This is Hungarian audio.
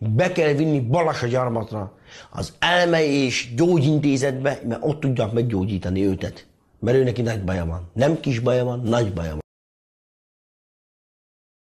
be kell vinni gyarmatra, az elme és gyógyintézetbe, mert ott tudják meggyógyítani őtet. Mert őnek nagy baja van. Nem kis baja van, nagy baja van.